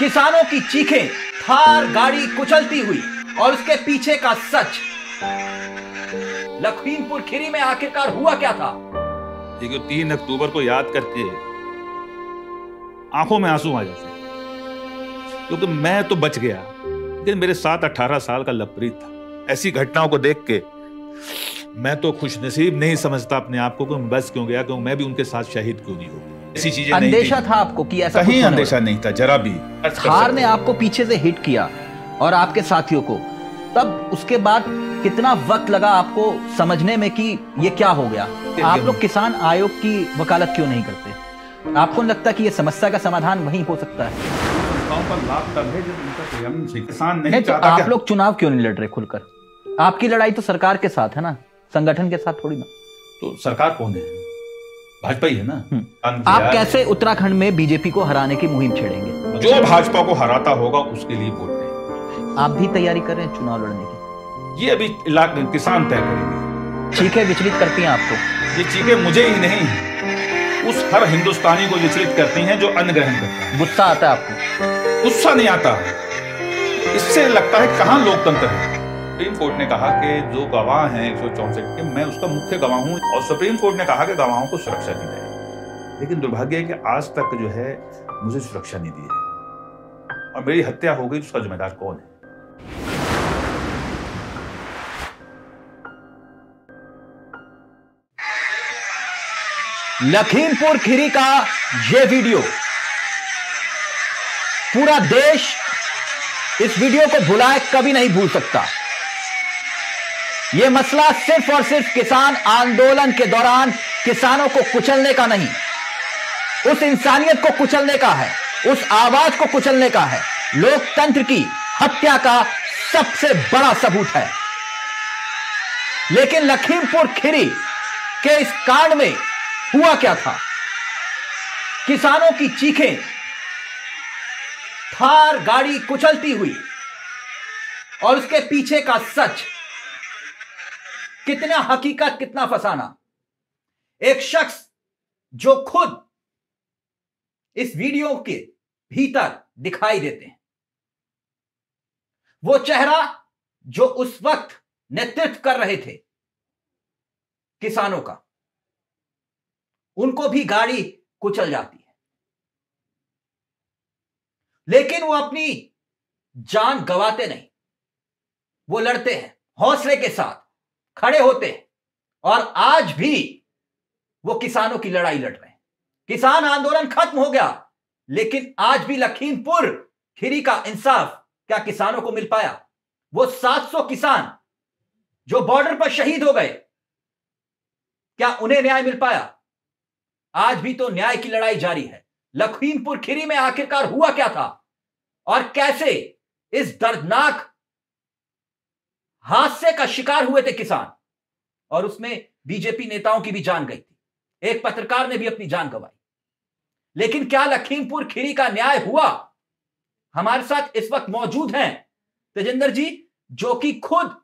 किसानों की चीखें थार गाड़ी कुचलती हुई और उसके पीछे का सच लखीमपुर खीरी में आखिरकार हुआ क्या था देखो तीन अक्टूबर को याद करके आंखों में आंसू आ जाते क्योंकि मैं तो बच गया लेकिन मेरे साथ अठारह साल का लपरीत था ऐसी घटनाओं को देख के मैं तो खुशनसीब नहीं समझता अपने आप को मैं बस क्यों गया क्यों मैं भी उनके साथ शहीद क्यों नहीं हो गया ऐसी चीजें अंदेशा था आपको कि ऐसा कहीं अंदेशा नहीं था जरा भी हार ने आपको पीछे से हिट किया और आपके साथियों को तब उसके बाद कितना वक्त लगा आपको समझने में कि ये क्या हो गया आप लोग किसान आयोग की वकालत क्यों नहीं करते आपको लगता कि ये समस्या का समाधान वहीं हो सकता है किसान नहीं, नहीं तो आप लोग चुनाव क्यों नहीं लड़ रहे खुलकर आपकी लड़ाई तो सरकार के साथ है ना संगठन के साथ थोड़ी ना तो सरकार कौन है भाजपा ही है ना हम्म। आप कैसे उत्तराखंड में बीजेपी को हराने की मुहिम छेड़ेंगे जो भाजपा को हराता होगा उसके लिए वोट देंगे आप भी तैयारी कर रहे हैं चुनाव लड़ने की ये अभी इलाके किसान तय करेंगे चीखे विचलित करती हैं आपको ये चीखे मुझे ही नहीं उस हर हिंदुस्तानी को विचलित करती हैं जो अन्न ग्रहण करता है गुस्सा आता है आपको गुस्सा नहीं आता इससे लगता है कहाँ लोकतंत्र है सुप्रीम कोर्ट ने कहा कि जो गवाह हैं एक के मैं उसका मुख्य गवाह हूँ और सुप्रीम कोर्ट ने कहा कि गवाहों को सुरक्षा दी जाए लेकिन दुर्भाग्य है कि आज तक जो है मुझे सुरक्षा नहीं दी है और मेरी हत्या हो गई तो उसका जिम्मेदार कौन है लखीमपुर खीरी का यह वीडियो पूरा देश इस वीडियो को भुलाए कभी नहीं भूल सकता ये मसला सिर्फ और सिर्फ किसान आंदोलन के दौरान किसानों को कुचलने का नहीं उस इंसानियत को कुचलने का है उस आवाज को कुचलने का है लोकतंत्र की हत्या का सबसे बड़ा सबूत है लेकिन लखीमपुर खीरी के इस कांड में हुआ क्या था किसानों की चीखें थार गाड़ी कुचलती हुई और उसके पीछे का सच कितना हकीकत कितना फसाना एक शख्स जो खुद इस वीडियो के भीतर दिखाई देते हैं वो चेहरा जो उस वक्त नेतृत्व कर रहे थे किसानों का उनको भी गाड़ी कुचल जाती है लेकिन वो अपनी जान गवाते नहीं वो लड़ते हैं हौसले के साथ खड़े होते और आज भी वो किसानों की लड़ाई लड़ रहे हैं किसान आंदोलन खत्म हो गया लेकिन आज भी लखीमपुर खीरी का इंसाफ क्या किसानों को मिल पाया वो 700 किसान जो बॉर्डर पर शहीद हो गए क्या उन्हें न्याय मिल पाया आज भी तो न्याय की लड़ाई जारी है लखीमपुर खीरी में आखिरकार हुआ क्या था और कैसे इस दर्दनाक हादसे का शिकार हुए थे किसान और उसमें बीजेपी नेताओं की भी जान गई थी एक पत्रकार ने भी अपनी जान गंवाई लेकिन क्या लखीमपुर खीरी का न्याय हुआ हमारे साथ इस वक्त मौजूद हैं तेजेंद्र जी जो कि खुद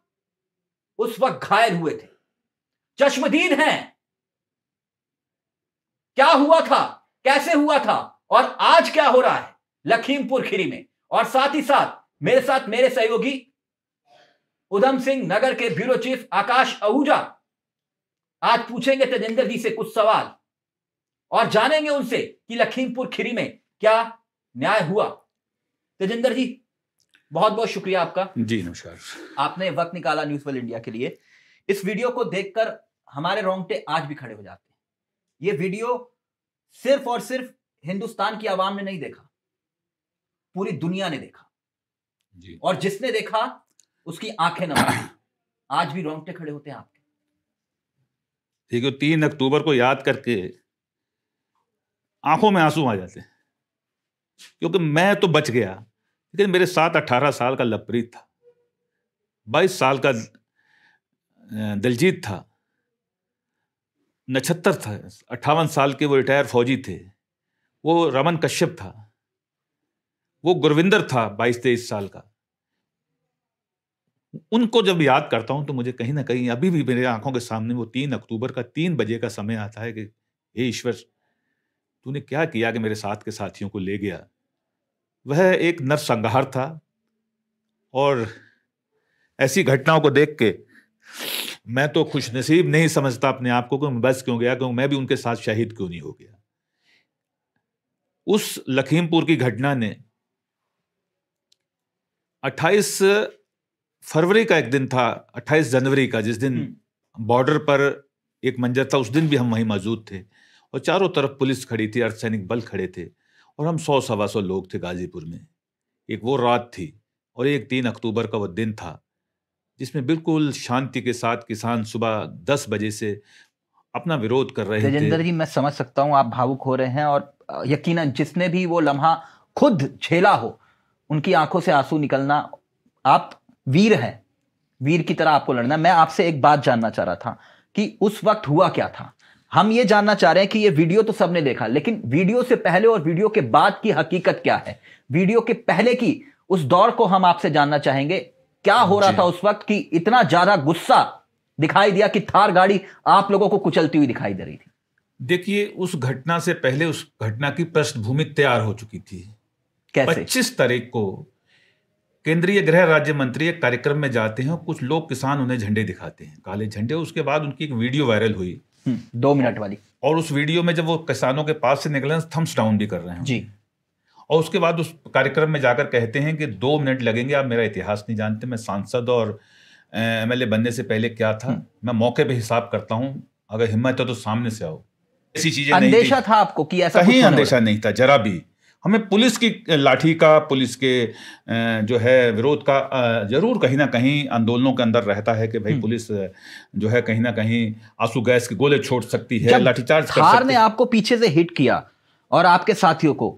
उस वक्त घायल हुए थे चश्मदीद हैं क्या हुआ था कैसे हुआ था और आज क्या हो रहा है लखीमपुर खीरी में और साथ ही साथ मेरे साथ मेरे सहयोगी उधम सिंह नगर के ब्यूरो चीफ आकाश आहूजा आज पूछेंगे तेजेंद्र जी से कुछ सवाल और जानेंगे उनसे कि लखीमपुर खीरी में क्या न्याय हुआ तेजेंद्र जी बहुत बहुत शुक्रिया आपका जी नमस्कार आपने वक्त निकाला न्यूज वर्ल्ड इंडिया के लिए इस वीडियो को देखकर हमारे रोंगटे आज भी खड़े हो जाते हैं ये वीडियो सिर्फ और सिर्फ हिंदुस्तान की आवाम ने नहीं देखा पूरी दुनिया ने देखा जी और जिसने देखा उसकी आंखें ना आज भी रोंगटे खड़े होते हैं आपके देखियो तीन अक्टूबर को याद करके आंखों में आंसू आ जाते क्योंकि मैं तो बच गया लेकिन मेरे साथ अट्ठारह साल का लवप्रीत था बाईस साल का दलजीत था नछत्तर था अट्ठावन साल के वो रिटायर फौजी थे वो रमन कश्यप था वो गुरविंदर था बाईस तेईस साल का उनको जब याद करता हूं तो मुझे कहीं ना कहीं अभी भी मेरे आंखों के सामने वो तीन अक्टूबर का तीन बजे का समय आता है कि हे ईश्वर तूने क्या किया कि मेरे साथ के साथियों को ले गया वह एक नरसंहार था और ऐसी घटनाओं को देख के मैं तो खुशनसीब नहीं समझता अपने आप को क्यों मैं बस क्यों गया क्यों मैं भी उनके साथ शहीद क्यों नहीं हो गया उस लखीमपुर की घटना ने 28 फरवरी का एक दिन था 28 जनवरी का जिस दिन हम्म। बॉर्डर पर एक मंजर था उस दिन भी हम वहीं मौजूद थे और चारों तरफ पुलिस खड़ी थी अर्धसैनिक बल खड़े थे और हम सौ सवा सौ लोग थे गाजीपुर में एक वो रात थी और एक तीन अक्टूबर का वो दिन था जिसमें बिल्कुल शांति के साथ किसान सुबह दस बजे से अपना विरोध कर रहे थे जी मैं समझ सकता हूँ आप भावुक हो रहे हैं और यकीनन जिसने भी वो लम्हा खुद झेला हो उनकी आंखों से आंसू निकलना आप वीर है वीर की तरह आपको लड़ना मैं आपसे एक बात जानना चाह रहा था कि उस वक्त हुआ क्या था हम ये जानना चाह रहे हैं कि ये वीडियो तो सबने देखा लेकिन वीडियो से पहले और वीडियो के बाद की हकीकत क्या है वीडियो के पहले की उस दौर को हम आपसे जानना चाहेंगे क्या हो रहा था उस वक्त कि इतना ज्यादा गुस्सा दिखाई दिया कि थार गाड़ी आप लोगों को कुचलती हुई दिखाई दे रही थी देखिए उस घटना से पहले उस घटना की पृष्ठभूमि तैयार हो चुकी थी पच्चीस तारीख को केंद्रीय गृह राज्य मंत्री एक कार्यक्रम में जाते हैं कुछ लोग किसान उन्हें झंडे दिखाते हैं काले झंडे उसके बाद उनकी एक वीडियो वायरल हुई हम्म, दो मिनट वाली और उस वीडियो में जब वो किसानों के पास से निकले थम्स डाउन भी कर रहे हैं जी और उसके बाद उस कार्यक्रम में जाकर कहते हैं कि दो मिनट लगेंगे आप मेरा इतिहास नहीं जानते मैं सांसद और एम बनने से पहले क्या था हम्म। मैं मौके पर हिसाब करता हूँ अगर हिम्मत है तो सामने से आओ ऐसी चीजें अंदेशा था आपको कि ऐसा कहीं अंदेशा नहीं था जरा भी हमें पुलिस की लाठी का पुलिस के जो है विरोध का जरूर कहीं ना कहीं आंदोलनों के अंदर रहता है कि भाई हम्म। पुलिस जो है कहीं ना कहीं आंसू गैस के गोले छोड़ सकती है लाठीचार्ज हार ने आपको पीछे से हिट किया और आपके साथियों को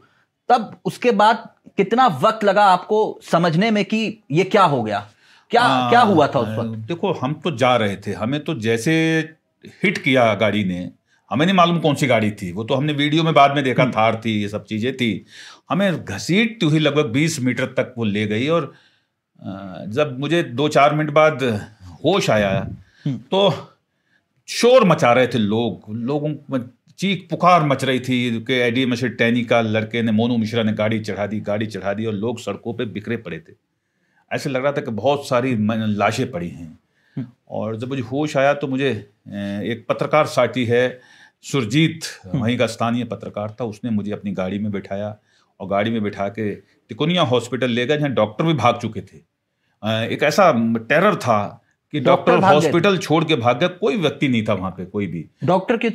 तब उसके बाद कितना वक्त लगा आपको समझने में कि ये क्या हो गया क्या आ, क्या हुआ था उस वक्त देखो हम तो जा रहे थे हमें तो जैसे हिट किया गाड़ी ने हमें नहीं मालूम कौन सी गाड़ी थी वो तो हमने वीडियो में बाद में देखा हम्म। थार थी ये सब चीज़ें थी हमें घसीटती हुई लगभग बीस मीटर तक वो ले गई और जब मुझे दो चार मिनट बाद होश आया हम्म। तो शोर मचा रहे थे लोग लोगों चीख पुकार मच रही थी कि एडी मशर टैनी का लड़के ने मोनू मिश्रा ने गाड़ी चढ़ा दी गाड़ी चढ़ा दी और लोग सड़कों पे बिखरे पड़े थे ऐसे लग रहा था कि बहुत सारी लाशें पड़ी हैं हम्म। और जब मुझे होश आया तो मुझे एक पत्रकार साथी है सुरजीत हम्म। वहीं का स्थानीय पत्रकार था उसने मुझे अपनी गाड़ी में बिठाया और गाड़ी में बिठा के तिकोनिया हॉस्पिटल ले गए जहाँ डॉक्टर भी भाग चुके थे एक ऐसा टेरर था कि डॉक्टर हॉस्पिटल छोड़ के भाग गया कोई व्यक्ति नहीं था वहां पे कोई भी डॉक्टर के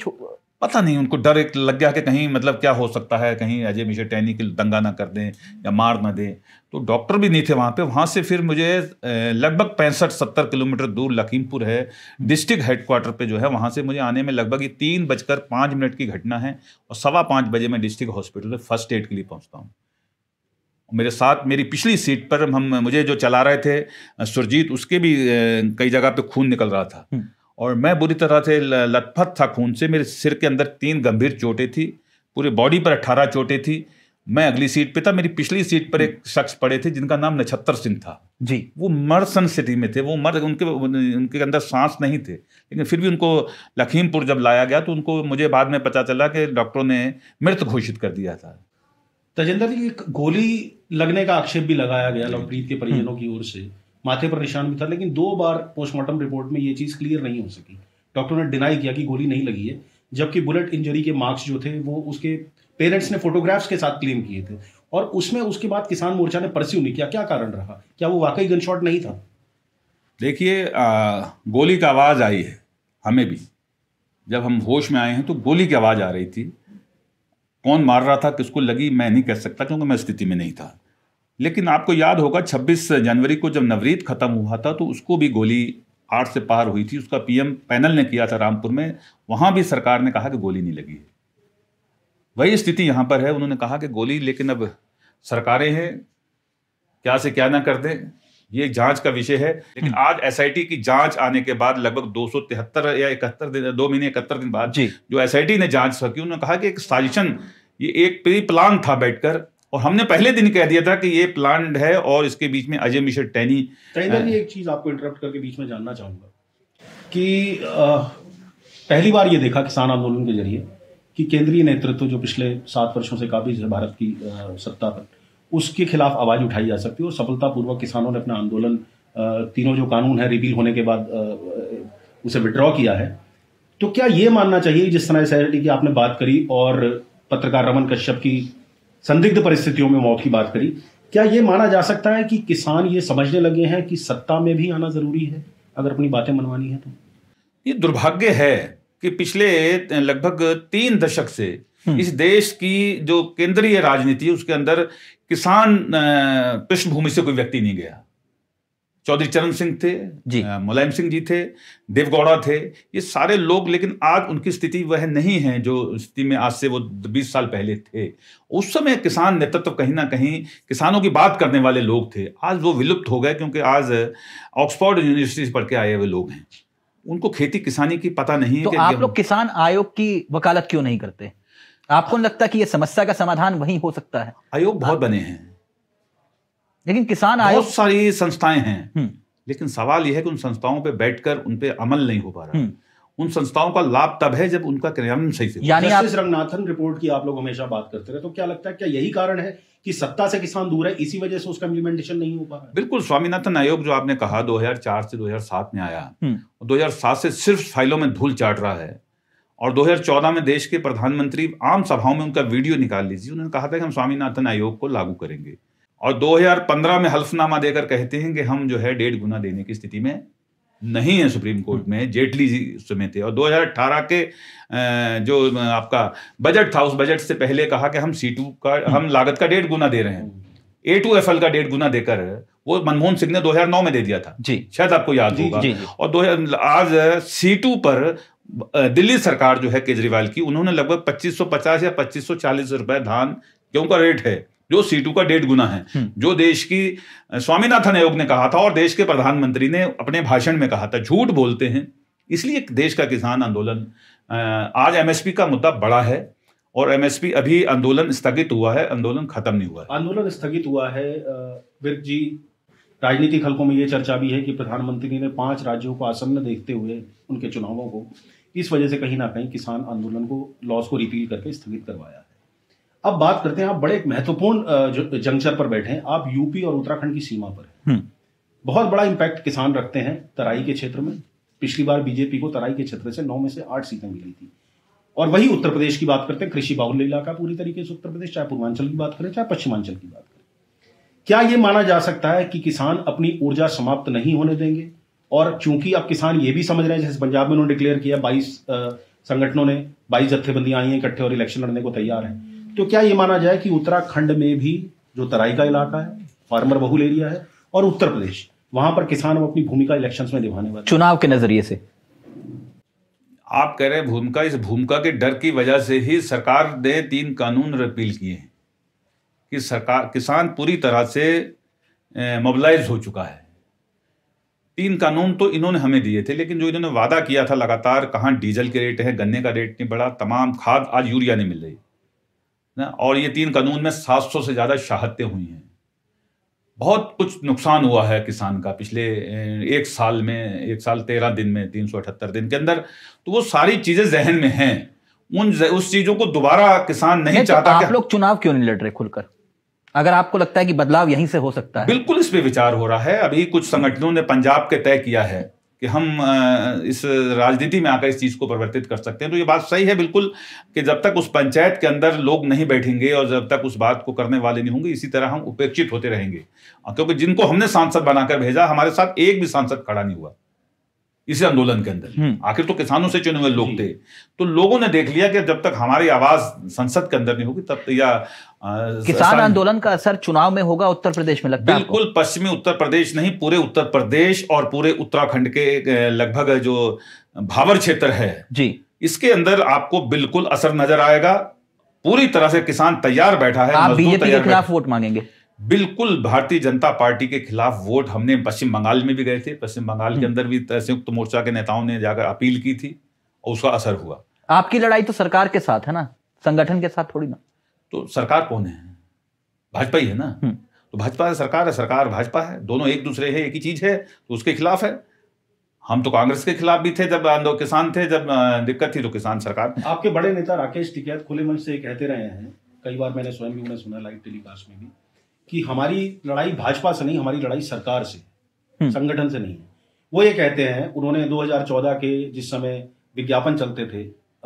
पता नहीं उनको डर एक लग गया कि कहीं मतलब क्या हो सकता है कहीं अजय मिश्र टैनी के दंगा ना कर दें या मार ना दें तो डॉक्टर भी नहीं थे वहाँ पे वहाँ से फिर मुझे लगभग पैंसठ सत्तर किलोमीटर दूर लखीमपुर है डिस्ट्रिक्ट हेडक्वार्टर पे जो है वहाँ से मुझे आने में लगभग ये तीन बजकर पाँच मिनट की घटना है और सवा पाँच बजे मैं डिस्ट्रिक्ट हॉस्पिटल में फर्स्ट एड के लिए पहुँचता हूँ मेरे साथ मेरी पिछली सीट पर हम मुझे जो चला रहे थे सुरजीत उसके भी कई जगह पे खून निकल रहा था हम्म। और मैं बुरी तरह से लथपथ था खून से मेरे सिर के अंदर तीन गंभीर चोटें थी पूरे बॉडी पर अट्ठारह चोटें थी मैं अगली सीट पे था मेरी पिछली सीट पर एक शख्स पड़े थे जिनका नाम नक्षत्र सिंह था जी वो मरसन सिटी में थे वो मर उनके उनके अंदर सांस नहीं थे लेकिन फिर भी उनको लखीमपुर जब लाया गया तो उनको मुझे बाद में पता चला कि डॉक्टरों ने मृत घोषित कर दिया था तजेंद्र जी गोली लगने का आक्षेप भी लगाया गया लवप्रीत के परिजनों की ओर से माथे पर निशान भी था लेकिन दो बार पोस्टमार्टम रिपोर्ट में ये चीज़ क्लियर नहीं हो सकी डॉक्टर ने डिनाई किया कि गोली नहीं लगी है जबकि बुलेट इंजरी के मार्क्स जो थे वो उसके पेरेंट्स ने फोटोग्राफ्स के साथ क्लेम किए थे और उसमें उसके बाद किसान मोर्चा ने परस्यू नहीं किया क्या कारण रहा क्या वो वाकई गनशॉट नहीं था देखिए गोली का आवाज़ आई है हमें भी जब हम होश में आए हैं तो गोली की आवाज़ आ रही थी कौन मार रहा था किसको लगी मैं नहीं कह सकता क्योंकि मैं स्थिति में नहीं था लेकिन आपको याद होगा 26 जनवरी को जब नवरीत ख़त्म हुआ था तो उसको भी गोली आठ से पार हुई थी उसका पीएम पैनल ने किया था रामपुर में वहां भी सरकार ने कहा कि गोली नहीं लगी है वही स्थिति यहां पर है उन्होंने कहा कि गोली लेकिन अब सरकारें हैं क्या से क्या ना कर दें ये जांच का विषय है लेकिन हम्म। आज एस की जांच आने के बाद लगभग दो या इकहत्तर दिन दो महीने इकहत्तर दिन बाद जो एस ने जांच सकी उन्होंने कहा कि एक साजिशन ये एक प्री प्लान था बैठकर और हमने पहले दिन कह दिया था कि ये प्लान है और इसके बीच में अजय मिश्र टैनी टैनी एक चीज आपको इंटरप्ट करके बीच में जानना चाहूंगा कि पहली बार ये देखा किसान आंदोलन के जरिए कि केंद्रीय नेतृत्व जो पिछले सात वर्षों से काबिज है भारत की सत्ता पर उसके खिलाफ आवाज उठाई जा सकती है और सफलतापूर्वक किसानों ने अपना आंदोलन तीनों जो कानून है रिपील होने के बाद उसे विड्रॉ किया है तो क्या ये मानना चाहिए जिस तरह सैरिटी की आपने बात करी और पत्रकार रमन कश्यप की संदिग्ध परिस्थितियों में मौत की बात करी क्या ये माना जा सकता है कि किसान ये समझने लगे हैं कि सत्ता में भी आना जरूरी है अगर अपनी बातें मनवानी है तो ये दुर्भाग्य है कि पिछले लगभग तीन दशक से हम्म। इस देश की जो केंद्रीय राजनीति उसके अंदर किसान पृष्ठभूमि से कोई व्यक्ति नहीं गया चौधरी चरण सिंह थे जी मुलायम सिंह जी थे देवगौड़ा थे ये सारे लोग लेकिन आज उनकी स्थिति वह नहीं है जो स्थिति में आज से वो बीस साल पहले थे उस समय किसान नेतृत्व कहीं ना कहीं किसानों की बात करने वाले लोग थे आज वो विलुप्त हो गए क्योंकि आज ऑक्सफोर्ड यूनिवर्सिटी से पढ़ के आए हुए लोग हैं उनको खेती किसानी की पता नहीं है तो आप लोग किसान आयोग की वकालत क्यों नहीं करते आपको लगता है कि यह समस्या का समाधान वही हो सकता है आयोग बहुत हाँ। बने हैं लेकिन किसान आयोग बहुत सारी संस्थाएं हैं हम्म। लेकिन सवाल यह है कि उन संस्थाओं पे बैठकर उन पे अमल नहीं हो पा रहा हम्म। उन संस्थाओं का लाभ तब है जब उनका क्रियान्वयन सही से यानी आप रंगनाथन रिपोर्ट की आप लोग हमेशा बात करते रहे तो क्या लगता है क्या यही कारण है कि सत्ता से किसान दूर है इसी वजह से उसका इम्प्लीमेंटेशन नहीं हो पा रहा बिल्कुल स्वामीनाथन आयोग जो आपने कहा 2004 से 2007 में आया हम्म। और 2007 से सिर्फ फाइलों में धूल चाट रहा है और 2014 में देश के प्रधानमंत्री आम सभाओं में उनका वीडियो निकाल लीजिए उन्होंने कहा था कि हम स्वामीनाथन आयोग को लागू करेंगे और 2015 में हल्फनामा देकर कहते हैं कि हम जो है डेढ़ गुना देने की स्थिति में नहीं है सुप्रीम कोर्ट में जेटली जी समय थे और 2018 के जो आपका बजट था उस बजट से पहले कहा कि हम सी टू का हम लागत का डेढ़ गुना दे रहे हैं ए टू एफ एल का डेढ़ गुना देकर वो मनमोहन सिंह ने 2009 में दे दिया था जी शायद आपको याद होगा और दो आज सी टू पर दिल्ली सरकार जो है केजरीवाल की उन्होंने लगभग 2550 या 2540 रुपए धान गेहूं का रेट है जो टू का डेढ़ गुना है हम्म। जो देश की स्वामीनाथन आयोग ने कहा था और देश के प्रधानमंत्री ने अपने भाषण में कहा था झूठ बोलते हैं इसलिए देश का किसान आंदोलन आज एमएसपी का मुद्दा बड़ा है और एमएसपी अभी आंदोलन स्थगित हुआ है आंदोलन खत्म नहीं हुआ है आंदोलन स्थगित हुआ है विर्क जी राजनीतिक हलकों में ये चर्चा भी है कि प्रधानमंत्री ने पांच राज्यों को आसन्न देखते हुए उनके चुनावों को इस वजह से कहीं ना कहीं किसान आंदोलन को लॉस को रिपील करके स्थगित करवाया है अब बात करते हैं आप बड़े एक महत्वपूर्ण जंक्शन पर बैठे हैं आप यूपी और उत्तराखंड की सीमा पर हम्म। बहुत बड़ा इम्पैक्ट किसान रखते हैं तराई के क्षेत्र में पिछली बार बीजेपी को तराई के क्षेत्र से नौ में से आठ सीटें मिली थी और वही उत्तर प्रदेश की बात करते हैं कृषि बाहुल्य इलाका पूरी तरीके से उत्तर प्रदेश चाहे पूर्वांचल की बात करें चाहे पश्चिमांचल की बात करें क्या यह माना जा सकता है कि किसान अपनी ऊर्जा समाप्त नहीं होने देंगे और चूंकि अब किसान ये भी समझ रहे हैं जैसे पंजाब में उन्होंने डिक्लेयर किया बाईस संगठनों ने बाईस जत्थेबंदियां आई हैं इकट्ठे और इलेक्शन लड़ने को तैयार है तो क्या यह माना जाए कि उत्तराखंड में भी जो तराई का इलाका है फार्मर बहुल एरिया है और उत्तर प्रदेश वहां पर किसान अपनी भूमिका इलेक्शन में निभाने वाले चुनाव के नजरिए से आप कह रहे हैं भूमिका इस भूमिका के डर की वजह से ही सरकार ने तीन कानून अपील किए हैं कि सरकार किसान पूरी तरह से मोबलाइज हो चुका है तीन कानून तो इन्होंने हमें दिए थे लेकिन जो इन्होंने वादा किया था लगातार कहाँ डीजल के रेट है गन्ने का रेट नहीं बढ़ा तमाम खाद आज यूरिया नहीं मिल रही ना और ये तीन कानून में 700 से ज़्यादा शहादतें हुई हैं बहुत कुछ नुकसान हुआ है किसान का पिछले एक साल में एक साल तेरह दिन में तीन सौ अठहत्तर दिन के अंदर तो वो सारी चीज़ें जहन में हैं उन उस चीज़ों को दोबारा किसान नहीं, नहीं तो चाहता तो आप लोग चुनाव क्यों नहीं लड़ रहे खुलकर अगर आपको लगता है कि बदलाव यहीं से हो सकता है बिल्कुल इस पर विचार हो रहा है अभी कुछ संगठनों ने पंजाब के तय किया है कि हम इस राजनीति में आकर इस चीज़ को परिवर्तित कर सकते हैं तो ये बात सही है बिल्कुल कि जब तक उस पंचायत के अंदर लोग नहीं बैठेंगे और जब तक उस बात को करने वाले नहीं होंगे इसी तरह हम उपेक्षित होते रहेंगे क्योंकि जिनको हमने सांसद बनाकर भेजा हमारे साथ एक भी सांसद खड़ा नहीं हुआ इसी आंदोलन के अंदर हम्म। आखिर तो किसानों से चुने हुए लोग थे तो लोगों ने देख लिया कि जब तक हमारी आवाज संसद के अंदर नहीं होगी तब तक या किसान आंदोलन का असर चुनाव में होगा उत्तर प्रदेश में लगता है बिल्कुल पश्चिमी उत्तर प्रदेश नहीं पूरे उत्तर प्रदेश और पूरे उत्तराखंड के लगभग जो भावर क्षेत्र है जी इसके अंदर आपको बिल्कुल असर नजर आएगा पूरी तरह से किसान तैयार बैठा है आप बीजेपी के खिलाफ वोट मांगेंगे बिल्कुल भारतीय जनता पार्टी के खिलाफ वोट हमने पश्चिम बंगाल में भी गए थे पश्चिम बंगाल के हम्म। अंदर भी संयुक्त मोर्चा के नेताओं ने जाकर अपील की थी और उसका असर हुआ आपकी लड़ाई तो सरकार के साथ है ना संगठन के साथ थोड़ी ना तो सरकार कौन है भाजपा ही है ना हम्म। तो भाजपा सरकार है सरकार भाजपा है दोनों एक दूसरे है एक ही चीज है तो उसके खिलाफ है हम तो कांग्रेस के खिलाफ भी थे जब आंदोलन किसान थे जब दिक्कत थी तो किसान सरकार आपके बड़े नेता राकेश टिकैत खुले मंच से कहते रहे हैं कई बार मैंने स्वयं भी उन्हें सुना लाइव टेलीकास्ट में भी कि हमारी लड़ाई भाजपा से नहीं हमारी लड़ाई सरकार से हम्म। संगठन से नहीं है वो ये कहते हैं उन्होंने 2014 के जिस समय विज्ञापन चलते थे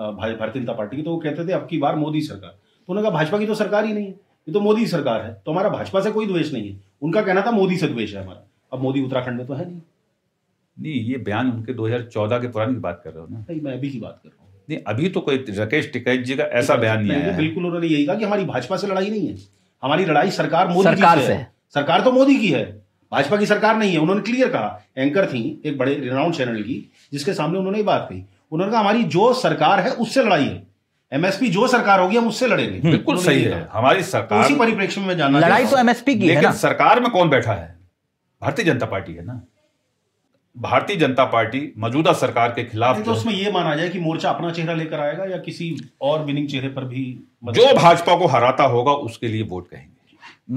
भारतीय जनता पार्टी की तो वो कहते थे अब की बार मोदी सरकार तो उन्होंने कहा भाजपा की तो सरकार ही नहीं है ये तो मोदी सरकार है तो हमारा भाजपा से कोई द्वेष नहीं है उनका कहना था मोदी से द्वेष है हमारा अब मोदी उत्तराखंड में तो है नहीं नहीं ये बयान उनके 2014 के पुराने की बात कर रहे हो ना नहीं मैं अभी की बात कर रहा हूँ नहीं अभी तो कोई राकेश टिकैत जी का ऐसा बयान नहीं है बिल्कुल उन्होंने यही कहा कि हमारी भाजपा से लड़ाई नहीं है हमारी लड़ाई सरकार मोदी सरकार से, है सरकार तो मोदी की है भाजपा की सरकार नहीं है उन्होंने क्लियर कहा एंकर थी एक बड़े रिनाउंड चैनल की जिसके सामने उन्होंने बात कही उन्होंने कहा हमारी जो सरकार है उससे लड़ाई है एमएसपी जो सरकार होगी हम उससे लड़ेंगे बिल्कुल सही है हमारी सरकार उसी परिप्रेक्ष्य में जाना लड़ाई तो एमएसपी की ना सरकार में कौन बैठा है भारतीय जनता पार्टी है ना भारतीय जनता पार्टी मौजूदा सरकार के खिलाफ तो उसमें यह माना जाए कि मोर्चा अपना चेहरा लेकर आएगा या किसी और विनिंग चेहरे पर भी जो भाजपा को हराता होगा उसके लिए वोट कहेंगे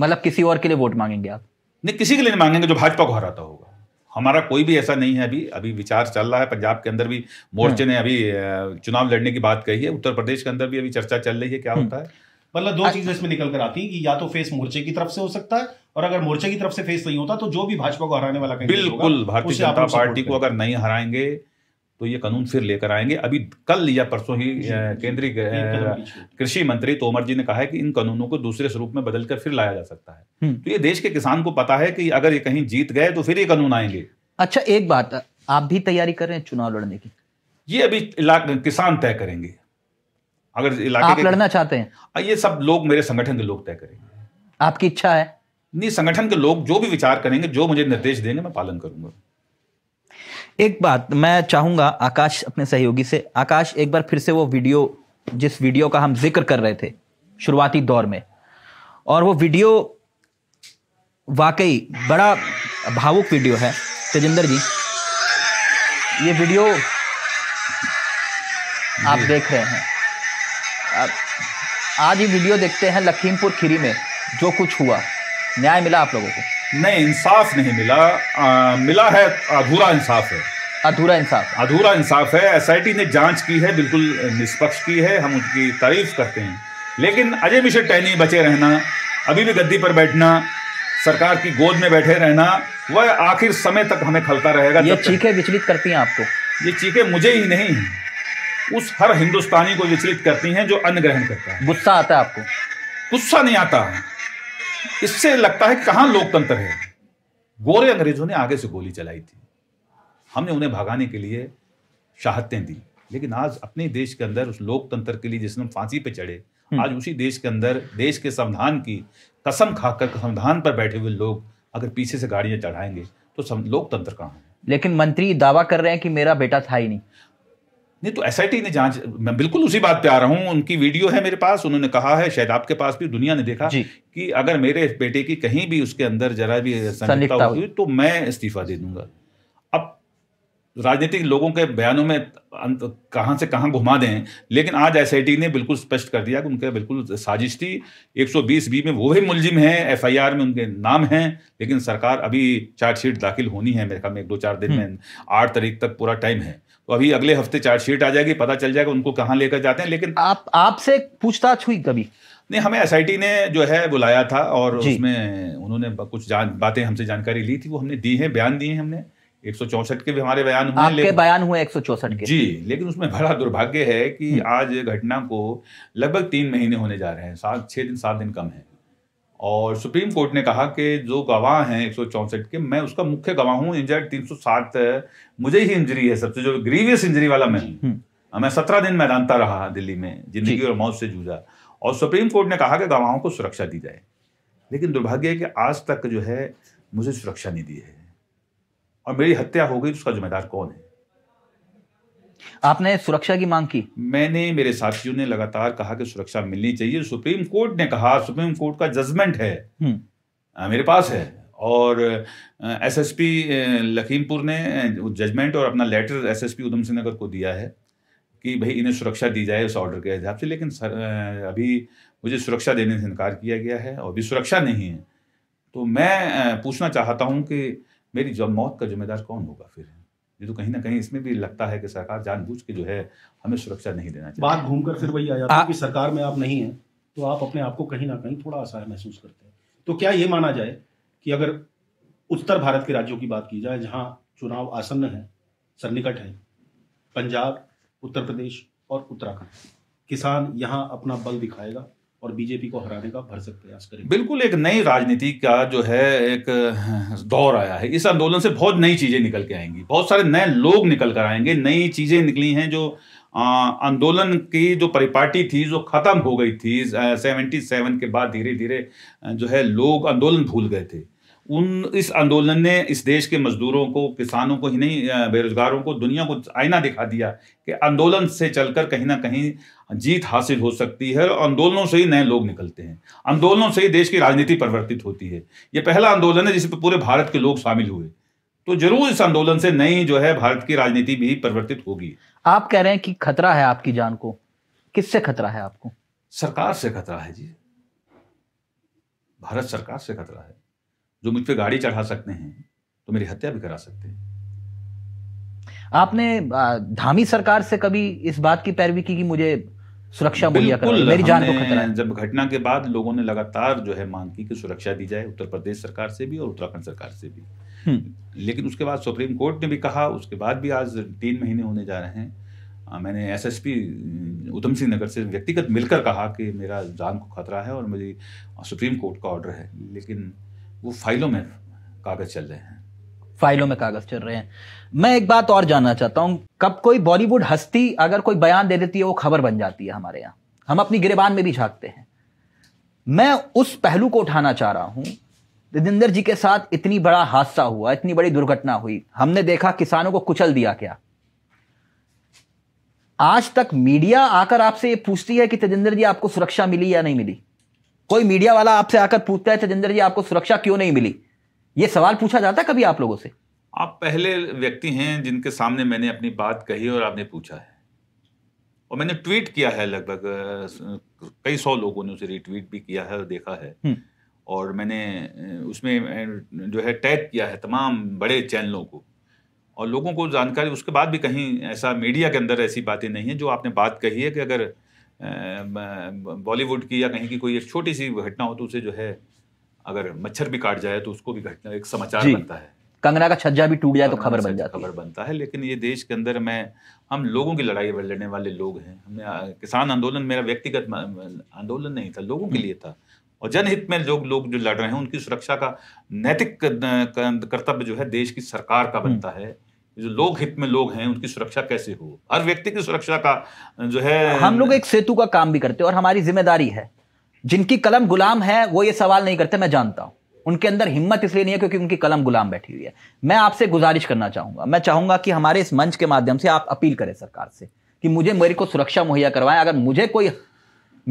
मतलब किसी और के लिए वोट मांगेंगे आप नहीं किसी के लिए नहीं मांगेंगे जो भाजपा को हराता होगा हमारा कोई भी ऐसा नहीं है अभी अभी विचार चल रहा है पंजाब के अंदर भी मोर्चे हम्म। ने अभी चुनाव लड़ने की बात कही है उत्तर प्रदेश के अंदर भी अभी चर्चा चल रही है क्या हम्म। होता है मतलब दो अच्छा। चीजें इसमें निकल कर आती कि या तो फेस मोर्चे की तरफ से हो सकता है और अगर मोर्चे की तरफ से फेस नहीं होता तो जो भी भाजपा को हराने वाला बिल्कुल भारतीय जनता पार्टी को अगर नहीं हराएंगे तो ये कानून फिर लेकर आएंगे अभी कल या परसों ही केंद्रीय कृषि मंत्री तोमर जी ने कहा है कि इन कानूनों को दूसरे स्वरूप में बदलकर फिर लाया जा सकता है हम्म। तो ये देश के किसान को पता है कि अगर ये कहीं जीत गए तो फिर ये कानून आएंगे अच्छा एक बात आप भी तैयारी कर रहे हैं चुनाव लड़ने की ये अभी किसान तय करेंगे अगर इलाके आप के लड़ना चाहते हैं ये सब लोग मेरे संगठन के लोग तय करेंगे आपकी इच्छा है नहीं संगठन के लोग जो भी विचार करेंगे जो मुझे निर्देश देंगे मैं पालन करूंगा एक बात मैं चाहूंगा आकाश अपने सहयोगी से आकाश एक बार फिर से वो वीडियो जिस वीडियो का हम जिक्र कर रहे थे शुरुआती दौर में और वो वीडियो वाकई बड़ा भावुक वीडियो है तेजिंदर जी ये वीडियो आप देख रहे हैं आज ये वीडियो देखते हैं लखीमपुर खीरी में जो कुछ हुआ न्याय मिला आप लोगों को नहीं इंसाफ नहीं मिला आ, मिला है अधूरा इंसाफ है अधूरा इंसाफ अधूरा इंसाफ है एसआईटी ने जांच की है बिल्कुल निष्पक्ष की है हम उनकी तारीफ करते हैं लेकिन अजय मिश्र टैनी बचे रहना अभी भी गद्दी पर बैठना सरकार की गोद में बैठे रहना वह आखिर समय तक हमें खलता रहेगा ये चीखें विचलित करती हैं आपको ये चीखें मुझे ही नहीं उस हर हिंदुस्तानी को विचलित करती हैं जो अन्न ग्रहण करता है गुस्सा आता है आपको गुस्सा नहीं आता इससे लगता है कहां लोकतंत्र है गोरे अंग्रेजों ने आगे से गोली चलाई थी हमने उन्हें भगाने के लिए शहादतें दी लेकिन आज अपने देश के अंदर उस लोकतंत्र के लिए जिसने फांसी पे चढ़े हम्म। आज उसी देश के अंदर देश के संविधान की कसम खाकर संविधान पर बैठे हुए लोग अगर पीछे से गाड़ियां चढ़ाएंगे तो लोकतंत्र कहाँ है लेकिन मंत्री दावा कर रहे हैं कि मेरा बेटा था ही नहीं नहीं तो टी ने जांच मैं बिल्कुल उसी बात पे आ रहा हूँ उनकी वीडियो है मेरे पास उन्होंने कहा है शायद आपके पास भी दुनिया ने देखा कि अगर मेरे बेटे की कहीं भी उसके अंदर जरा भी हुई तो मैं इस्तीफा दे दूंगा अब राजनीतिक लोगों के बयानों में कहाँ से कहाँ घुमा दें लेकिन आज एस ने बिल्कुल स्पष्ट कर दिया कि उनके बिल्कुल साजिश थी एक बी में वो भी मुलजिम हैं एफ में उनके नाम हैं लेकिन सरकार अभी चार्जशीट दाखिल होनी है मेरे ख्याल में एक दो चार दिन हम्म। में आठ तारीख तक पूरा टाइम है तो अभी अगले हफ्ते चार्जशीट आ जाएगी पता चल जाएगा उनको कहाँ लेकर जाते हैं लेकिन आप आपसे पूछताछ हुई कभी नहीं हमें एस ने जो है बुलाया था और उसमें उन्होंने कुछ जान बातें हमसे जानकारी ली थी वो हमने दी है बयान दिए हैं हमने एक के भी हमारे बयान हुए आपके बयान हुए एक के जी लेकिन उसमें बड़ा दुर्भाग्य है कि हम्म। आज घटना को लगभग तीन महीने होने जा रहे हैं सात छः दिन सात दिन कम है और सुप्रीम कोर्ट ने कहा कि जो गवाह हैं एक के मैं उसका मुख्य गवाह हूँ इंजर्ड तीन मुझे ही इंजरी है सबसे जो ग्रीवियस इंजरी वाला मैं हूँ हम्म। मैं सत्रह दिन मैदानता रहा दिल्ली में जिंदगी और मौत से जूझा और सुप्रीम कोर्ट ने कहा कि गवाहों को सुरक्षा दी जाए लेकिन दुर्भाग्य है कि आज तक जो है मुझे सुरक्षा नहीं दी है और मेरी हत्या हो गई तो उसका जिम्मेदार कौन है आपने सुरक्षा की मांग की मैंने मेरे साथियों ने लगातार कहा कि सुरक्षा मिलनी चाहिए सुप्रीम कोर्ट ने कहा सुप्रीम कोर्ट का जजमेंट है हम्म। आ, मेरे पास है और एसएसपी लखीमपुर ने जजमेंट और अपना लेटर एसएसपी उधम सिंह नगर को दिया है कि भाई इन्हें सुरक्षा दी जाए उस ऑर्डर के हिसाब से लेकिन सर, अभी मुझे सुरक्षा देने से इनकार किया गया है और अभी सुरक्षा नहीं है तो मैं पूछना चाहता हूँ कि मेरी जब मौत का जिम्मेदार कौन होगा फिर ये तो कहीं ना कहीं इसमें भी लगता है कि सरकार जानबूझ के जो है हमें सुरक्षा नहीं देना चाहिए बात घूमकर फिर वही आ जाता है कि सरकार में आप नहीं है तो आप अपने आप को कहीं ना कहीं थोड़ा असहाय महसूस करते हैं तो क्या ये माना जाए कि अगर उत्तर भारत के राज्यों की बात की जाए जहाँ चुनाव आसन्न है सन्निकट है पंजाब उत्तर प्रदेश और उत्तराखंड किसान यहाँ अपना बल दिखाएगा और बीजेपी को हराने का भरसक प्रयास करें बिल्कुल एक नई राजनीति का जो है एक दौर आया है इस आंदोलन से बहुत नई चीज़ें निकल के आएंगी बहुत सारे नए लोग निकल कर आएंगे नई चीज़ें निकली हैं जो आंदोलन की जो परिपाटी थी जो ख़त्म हो गई थी सेवेंटी सेवन के बाद धीरे धीरे जो है लोग आंदोलन भूल गए थे उन इस आंदोलन ने इस देश के मजदूरों को किसानों को ही नहीं बेरोजगारों को दुनिया को आईना दिखा दिया कि आंदोलन से चलकर कहीं ना कहीं जीत हासिल हो सकती है और आंदोलनों से ही नए लोग निकलते हैं आंदोलनों से ही देश की राजनीति परिवर्तित होती है ये पहला आंदोलन है जिसमें पूरे भारत के लोग शामिल हुए तो जरूर इस आंदोलन से नई जो है भारत की राजनीति भी परिवर्तित होगी आप कह रहे हैं कि खतरा है आपकी जान को किससे खतरा है आपको सरकार से खतरा है जी भारत सरकार से खतरा है जो मुझ पर गाड़ी चढ़ा सकते हैं तो मेरी हत्या भी करा सकते हैं आपने धामी सरकार से कभी इस बात की पैरवी की कि मुझे सुरक्षा मुहैया कराई मेरी जान को खतरा है जब घटना के बाद लोगों ने लगातार जो है मांग की कि सुरक्षा दी जाए उत्तर प्रदेश सरकार से भी और उत्तराखंड सरकार से भी हम्म। लेकिन उसके बाद सुप्रीम कोर्ट ने भी कहा उसके बाद भी आज तीन महीने होने जा रहे हैं मैंने एसएसपी उधम सिंह नगर से व्यक्तिगत मिलकर कहा कि मेरा जान को खतरा है और मेरी सुप्रीम कोर्ट का ऑर्डर है लेकिन वो फाइलों में कागज चल रहे हैं फाइलों में कागज चल रहे हैं मैं एक बात और जानना चाहता हूं कब कोई बॉलीवुड हस्ती अगर कोई बयान दे देती है वो खबर बन जाती है हमारे यहाँ हम अपनी गिरबान में भी झाँकते हैं मैं उस पहलू को उठाना चाह रहा हूं राजेंद्र जी के साथ इतनी बड़ा हादसा हुआ इतनी बड़ी दुर्घटना हुई हमने देखा किसानों को कुचल दिया क्या आज तक मीडिया आकर आपसे ये पूछती है कि तेजेंद्र जी आपको सुरक्षा मिली या नहीं मिली कोई मीडिया वाला आपसे आकर पूछता है सजेंद्र जी आपको सुरक्षा क्यों नहीं मिली ये सवाल पूछा जाता है कभी आप लोगों से आप पहले व्यक्ति हैं जिनके सामने मैंने अपनी बात कही और आपने पूछा है और मैंने ट्वीट किया है लगभग कई सौ लोगों ने उसे रिट्वीट भी किया है और देखा है हम्म। और मैंने उसमें जो है टैग किया है तमाम बड़े चैनलों को और लोगों को जानकारी उसके बाद भी कहीं ऐसा मीडिया के अंदर ऐसी बातें नहीं है जो आपने बात कही है कि अगर बॉलीवुड की या कहीं की कोई एक छोटी सी घटना हो तो उसे जो है अगर मच्छर भी काट जाए तो उसको भी घटना एक समाचार बनता है कंगना का छज्जा भी टूट जाए तो खबर बन जाती खबर बनता है लेकिन ये देश के अंदर में हम लोगों की लड़ाई लड़ने वाले लोग हैं हमने किसान आंदोलन मेरा व्यक्तिगत आंदोलन नहीं था लोगों के हम्म। लिए था और जनहित में जो लोग जो लड़ रहे हैं उनकी सुरक्षा का नैतिक कर्तव्य जो है देश की सरकार का हम्म। बनता है जो लोग हित में लोग हैं उनकी सुरक्षा कैसे हो हर व्यक्ति की सुरक्षा का जो है हम लोग एक सेतु का काम भी करते हैं और हमारी जिम्मेदारी है जिनकी कलम गुलाम है वो ये सवाल नहीं करते मैं जानता हूं उनके अंदर हिम्मत इसलिए नहीं है क्योंकि उनकी कलम गुलाम बैठी हुई है मैं आपसे गुजारिश करना चाहूंगा मैं चाहूंगा कि हमारे इस मंच के माध्यम से आप अपील करें सरकार से कि मुझे मेरे को सुरक्षा मुहैया करवाएं अगर मुझे कोई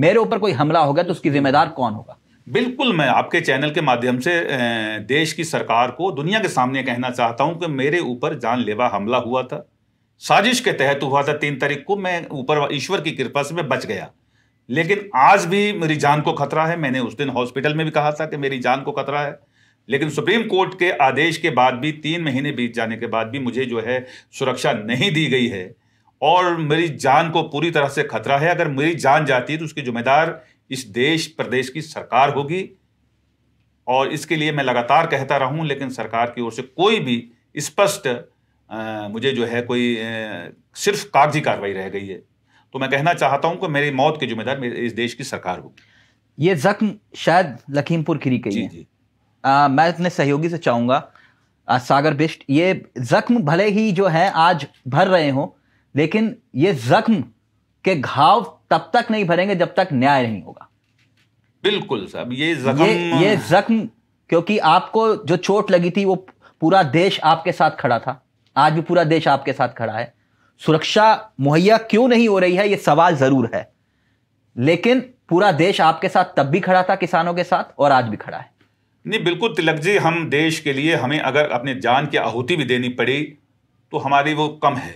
मेरे ऊपर कोई हमला होगा तो उसकी जिम्मेदार कौन होगा बिल्कुल मैं आपके चैनल के माध्यम से देश की सरकार को दुनिया के सामने कहना चाहता हूं कि मेरे ऊपर जानलेवा हमला हुआ था साजिश के तहत हुआ था तीन तारीख को मैं ऊपर ईश्वर की कृपा से मैं बच गया लेकिन आज भी मेरी जान को खतरा है मैंने उस दिन हॉस्पिटल में भी कहा था कि मेरी जान को खतरा है लेकिन सुप्रीम कोर्ट के आदेश के बाद भी तीन महीने बीत जाने के बाद भी मुझे जो है सुरक्षा नहीं दी गई है और मेरी जान को पूरी तरह से खतरा है अगर मेरी जान जाती है तो उसकी जिम्मेदार इस देश प्रदेश की सरकार होगी और इसके लिए मैं लगातार कहता रहूं लेकिन सरकार की ओर से कोई भी स्पष्ट मुझे जो है कोई आ, सिर्फ कागजी कार्रवाई रह गई है तो मैं कहना चाहता हूं कि मेरी मौत की जिम्मेदार इस देश की सरकार होगी ये जख्म शायद लखीमपुर खीरी के जी, है। जी। आ, मैं अपने सहयोगी से चाहूंगा आ, सागर बिस्ट ये जख्म भले ही जो है आज भर रहे हो लेकिन ये जख्म कि घाव तब तक नहीं भरेंगे जब तक न्याय नहीं होगा बिल्कुल साहब ये जख्म ये, ये जख्म क्योंकि आपको जो चोट लगी थी वो पूरा देश आपके साथ खड़ा था आज भी पूरा देश आपके साथ खड़ा है सुरक्षा मुहैया क्यों नहीं हो रही है ये सवाल जरूर है लेकिन पूरा देश आपके साथ तब भी खड़ा था किसानों के साथ और आज भी खड़ा है नहीं बिल्कुल तिलक जी हम देश के लिए हमें अगर अपने जान की आहुति भी देनी पड़ी तो हमारी वो कम है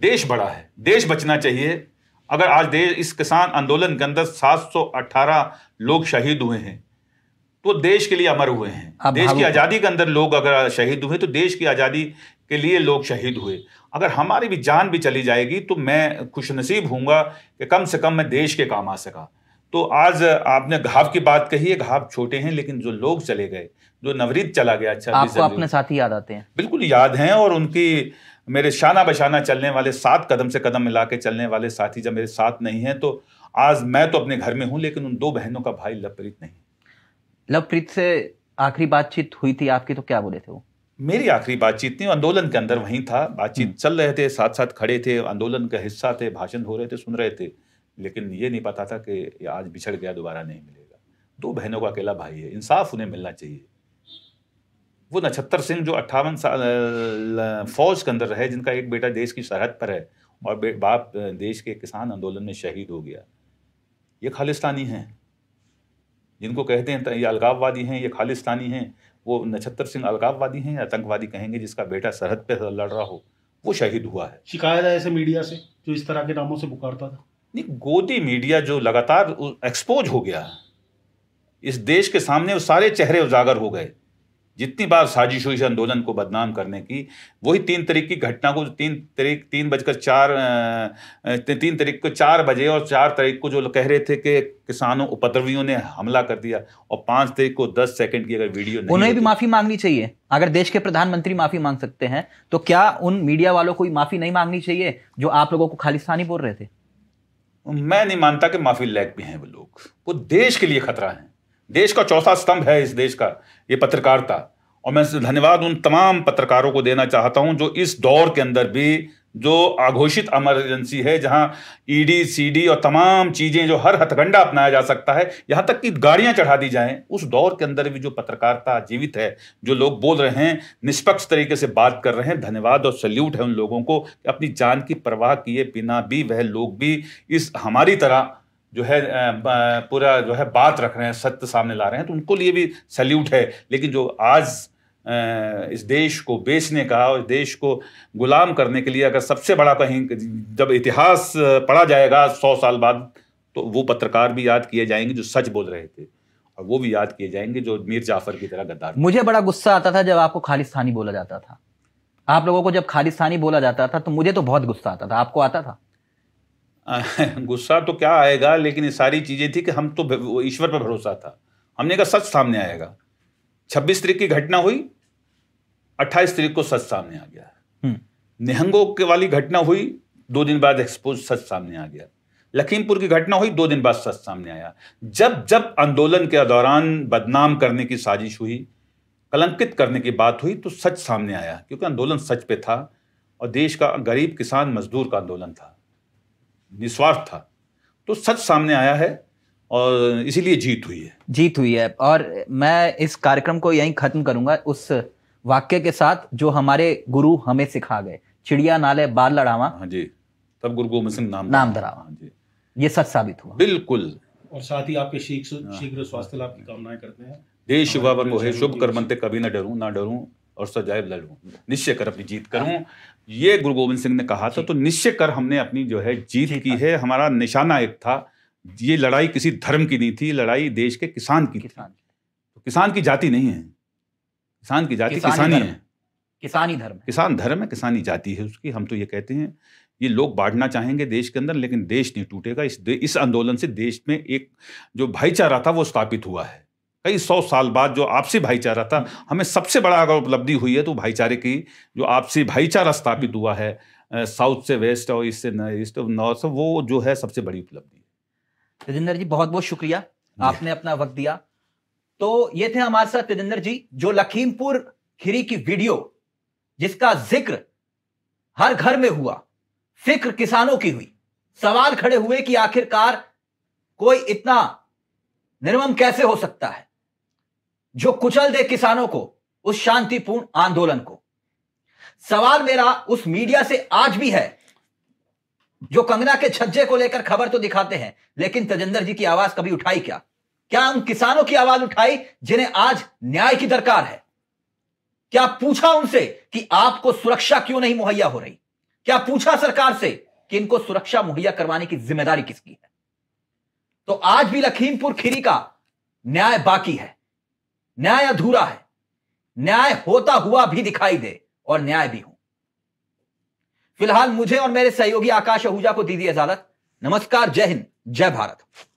देश बड़ा है देश बचना चाहिए अगर आज देश इस किसान आंदोलन के अंदर अठारह लोग शहीद हुए हैं तो देश के लिए अमर हुए हैं देश की आज़ादी के अंदर लोग अगर शहीद हुए तो देश की आज़ादी के लिए लोग शहीद हुए अगर हमारी भी जान भी चली जाएगी तो मैं खुशनसीब हूंगा कि कम से कम मैं देश के काम आ सका तो आज आपने घाव की बात कही है घाव छोटे हैं लेकिन जो लोग चले गए जो नवरीत चला गया अच्छा आपको अपने साथ याद आते हैं बिल्कुल याद हैं और उनकी मेरे शाना बशाना चलने वाले सात कदम से कदम मिला के चलने वाले साथी जब मेरे साथ नहीं है तो आज मैं तो अपने घर में हूँ लेकिन उन दो बहनों का भाई लवप्रीत नहीं लवप्रीत से आखिरी बातचीत हुई थी आपकी तो क्या बोले थे वो मेरी आखिरी बातचीत नहीं आंदोलन के अंदर वहीं था बातचीत हम्म। चल रहे थे साथ साथ खड़े थे आंदोलन का हिस्सा थे भाषण हो रहे थे सुन रहे थे लेकिन ये नहीं पता था कि आज बिछड़ गया दोबारा नहीं मिलेगा दो बहनों का अकेला भाई है इंसाफ उन्हें मिलना चाहिए वो नछत्तर सिंह जो अट्ठावन साल फौज के अंदर रहे जिनका एक बेटा देश की सरहद पर है और बाप देश के किसान आंदोलन में शहीद हो गया ये खालिस्तानी हैं जिनको कहते हैं तो ये अलगाववादी हैं ये खालिस्तानी हैं वो नछत्तर सिंह अलगाववादी हैं आतंकवादी कहेंगे जिसका बेटा सरहद पर लड़ रहा हो वो शहीद हुआ है शिकायत है ऐसे मीडिया से जो इस तरह के नामों से पुकारता था नहीं गोदी मीडिया जो लगातार एक्सपोज हो गया इस देश के सामने वो सारे चेहरे उजागर हो गए जितनी बार साजिश हुई इस आंदोलन को बदनाम करने की वही तीन तरीक की घटना को तीन तरीक तीन बजकर चार ती, तीन तरीक को चार बजे और चार तरीक को जो कह रहे थे कि किसानों उपद्रवियों ने हमला कर दिया और पांच तरीक को दस सेकंड की अगर वीडियो नहीं उन्हें भी माफ़ी मांगनी चाहिए अगर देश के प्रधानमंत्री माफ़ी मांग सकते हैं तो क्या उन मीडिया वालों को माफ़ी नहीं मांगनी चाहिए जो आप लोगों को खालिस्तानी बोल रहे थे मैं नहीं मानता कि माफ़ी लैक भी हैं वो लोग वो देश के लिए खतरा है देश का चौथा स्तंभ है इस देश का ये पत्रकारिता और मैं धन्यवाद उन तमाम पत्रकारों को देना चाहता हूं जो इस दौर के अंदर भी जो आघोषित इमरजेंसी है जहां ईडी e सीडी और तमाम चीज़ें जो हर हथकंडा अपनाया जा सकता है यहां तक कि गाड़ियां चढ़ा दी जाएं उस दौर के अंदर भी जो पत्रकारिता जीवित है जो लोग बोल रहे हैं निष्पक्ष तरीके से बात कर रहे हैं धन्यवाद और सल्यूट है उन लोगों को कि अपनी जान की परवाह किए बिना भी वह लोग भी इस हमारी तरह जो है पूरा जो है बात रख रहे हैं सत्य सामने ला रहे हैं तो उनको लिए भी सल्यूट है लेकिन जो आज इस देश को बेचने का और देश को गुलाम करने के लिए अगर सबसे बड़ा कहीं जब इतिहास पढ़ा जाएगा सौ साल बाद तो वो पत्रकार भी याद किए जाएंगे जो सच बोल रहे थे और वो भी याद किए जाएंगे जो मीर जाफर की तरह गद्दार मुझे बड़ा गुस्सा आता था जब आपको खालिस्तानी बोला जाता था आप लोगों को जब खालिस्तानी बोला जाता था तो मुझे तो बहुत गुस्सा आता था आपको आता था गुस्सा तो क्या आएगा लेकिन ये सारी चीज़ें थी कि हम तो ईश्वर पर भरोसा था हमने कहा सच सामने आएगा छब्बीस तरीक की घटना हुई अट्ठाईस तरीक को सच सामने आ गया हम्म। निहंगों के वाली घटना हुई दो दिन बाद एक्सपोज सच सामने आ गया लखीमपुर की घटना हुई दो दिन बाद सच सामने आया जब जब आंदोलन के दौरान बदनाम करने की साजिश हुई कलंकित करने की बात हुई तो सच सामने आया क्योंकि आंदोलन सच पे था और देश का गरीब किसान मजदूर का आंदोलन था निस्वार्थ था तो सच सामने आया है और इसीलिए जीत हुई है जीत हुई है और मैं इस कार्यक्रम को यहीं खत्म करूंगा उस वाक्य के साथ जो हमारे गुरु हमें सिखा गए चिड़िया नाले बाल लड़ावा हाँ जी तब गुरु गोविंद सिंह नाम नाम धरावा हाँ जी ये सच साबित हुआ बिल्कुल और साथ ही आपके हाँ। शीघ्र स्वास्थ्य लाभ की कामनाएं करते हैं देश युवा वन है शुभ कर्मते कभी ना डरूं ना डरूं और सजाए लड़ूं निश्चय कर अपनी जीत करूं ये गुरु गोविंद सिंह ने कहा था तो निश्चय कर हमने अपनी जो है जीत की है हमारा निशाना एक था ये लड़ाई किसी धर्म की नहीं थी लड़ाई देश के किसान की किसान थी। तो किसान की जाति नहीं है किसान की जाति किसानी है किसानी धर्म किसान धर्म है किसानी जाति है उसकी हम तो ये कहते हैं ये लोग बांटना चाहेंगे देश के अंदर लेकिन देश नहीं टूटेगा इस इस आंदोलन से देश में एक जो भाईचारा था वो स्थापित हुआ है कई सौ साल बाद जो आपसी भाईचारा था हमें सबसे बड़ा अगर उपलब्धि हुई है तो भाईचारे की जो आपसी भाईचारा स्थापित हुआ है साउथ से वेस्ट और ईस्ट से ईस्ट नॉर्थ वो जो है सबसे बड़ी उपलब्धि तेजिंदर जी बहुत बहुत शुक्रिया आपने अपना वक्त दिया तो ये थे हमारे साथ तेजिंदर जी जो लखीमपुर खीरी की वीडियो जिसका जिक्र हर घर में हुआ फिक्र किसानों की हुई सवाल खड़े हुए कि आखिरकार कोई इतना निर्मम कैसे हो सकता है जो कुचल दे किसानों को उस शांतिपूर्ण आंदोलन को सवाल मेरा उस मीडिया से आज भी है जो कंगना के छज्जे को लेकर खबर तो दिखाते हैं लेकिन तजेंद्र जी की आवाज कभी उठाई क्या क्या उन किसानों की आवाज उठाई जिन्हें आज न्याय की दरकार है क्या पूछा उनसे कि आपको सुरक्षा क्यों नहीं मुहैया हो रही क्या पूछा सरकार से कि इनको सुरक्षा मुहैया करवाने की जिम्मेदारी किसकी है तो आज भी लखीमपुर खीरी का न्याय बाकी है न्याय अधूरा है न्याय होता हुआ भी दिखाई दे और न्याय भी हो फिलहाल मुझे और मेरे सहयोगी आकाश आहूजा को दी दी इजाजत नमस्कार जय हिंद जय भारत